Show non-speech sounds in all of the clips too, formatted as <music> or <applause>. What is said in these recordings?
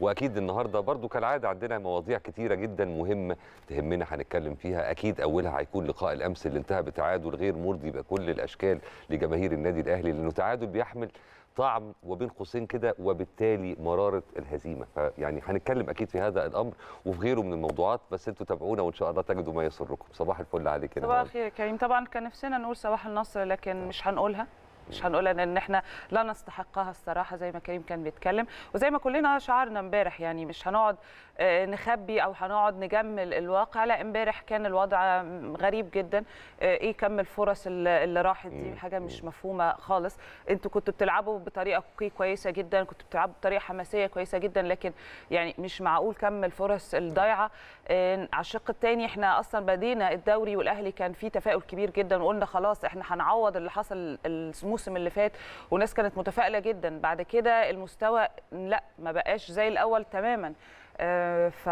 واكيد النهارده برضو كالعاده عندنا مواضيع كتيره جدا مهمه تهمنا هنتكلم فيها اكيد اولها هيكون لقاء الامس اللي انتهى بتعادل غير مرضي بكل الاشكال لجماهير النادي الاهلي لانه تعادل بيحمل طعم وبين قوسين كده وبالتالي مراره الهزيمه فيعني هنتكلم اكيد في هذا الامر وفي غيره من الموضوعات بس انتوا تابعونا وان شاء الله تجدوا ما يسركم صباح الفل عليك صباح الخير يا كريم طبعا كان نفسنا نقول صباح النصر لكن مش هنقولها مش هنقول ان احنا لا نستحقها الصراحه زي ما كريم كان بيتكلم وزي ما كلنا شعرنا امبارح يعني مش هنقعد آه، نخبي او هنقعد نجمل الواقع لا امبارح كان الوضع غريب جدا آه، ايه كم الفرص اللي راحت دي حاجه مش مفهومه خالص انتوا كنتوا بتلعبوا بطريقه كويسه جدا كنتوا بتلعبوا بطريقه حماسيه كويسه جدا لكن يعني مش معقول كم الفرص الضايعه آه، على الشق الثاني احنا اصلا بدينا الدوري والاهلي كان فيه تفاؤل كبير جدا وقلنا خلاص احنا هنعوض اللي حصل الموسم الموسم اللي فات وناس كانت متفائله جدا بعد كده المستوى لا ما بقاش زي الاول تماما آه، ف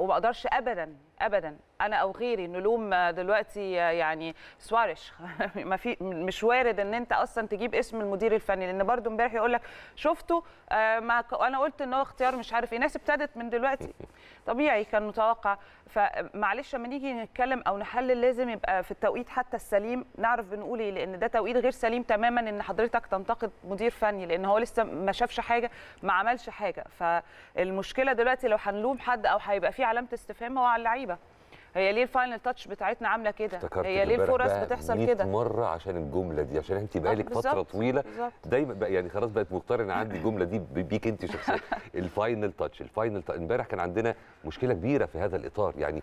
وما اقدرش ابدا ابدا انا او غيري نلوم دلوقتي يعني سواريش <laughs> ما في مش وارد ان انت اصلا تجيب اسم المدير الفني لان برده امبارح يقول لك شفته آه، ما انا قلت ان هو اختيار مش عارف ايه ناس ابتدت من دلوقتي طبيعي كان متوقع فمعلش لما نيجي نتكلم او نحلل لازم يبقى في التوقيت حتى السليم نعرف بنقول ايه لان ده توقيت غير سليم تماما ان حضرتك تنتقد مدير فني لان هو لسه ما شافش حاجه ما عملش حاجه فالمشكله دلوقتي لو هنلوم حد او هيبقى في علامه استفهام هو على اللعيبه هي ليه الفاينل تاتش بتاعتنا عامله كده هي ليه الفرص بتحصل كده مره عشان الجمله دي عشان انت بقالك آه فتره طويله بالزبط. دايما بقى يعني خلاص بقت مقترنه عندي الجمله دي بيك انت شخصيا <laughs> الفاينل تاتش الفاينل امبارح كان عندنا مشكله كبيره في هذا الاطار يعني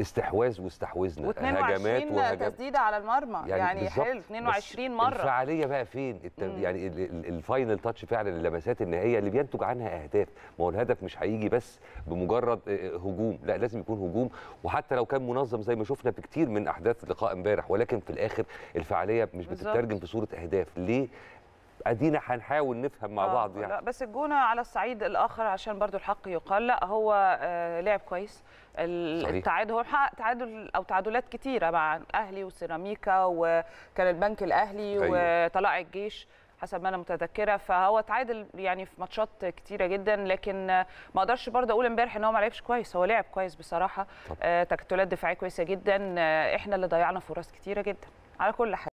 استحواذ واستحوذنا هجمات وهجمات تسديده على المرمى يعني, يعني حلو 22 مره الفعاليه بقى فين يعني الفاينل تاتش فعلا اللمسات النهائيه اللي بينتج عنها اهداف ما هو الهدف مش هيجي بس بمجرد آه، آه، هجوم لا لازم يكون هجوم وحتى لو كان منظم زي ما شفنا في كتير من احداث لقاء امبارح ولكن في الاخر الفعاليه مش بتترجم بصوره اهداف ليه ادينا هنحاول نفهم مع آه، بعض يعني لا بس الجونه على الصعيد الاخر عشان برضو الحق يقال لا هو آه، لعب كويس التعادل هو محقق تعادل او تعادلات كتيره مع الاهلي وسيراميكا وكان البنك الاهلي أيوة. وطلائع الجيش حسب ما انا متذكره فهو تعادل يعني في ماتشات كتيره جدا لكن ما اقدرش برضه اقول امبارح ان هو ما لعبش كويس هو لعب كويس بصراحه آه تكتلات دفاعيه كويسه جدا آه احنا اللي ضيعنا فرص كتيره جدا على كل حال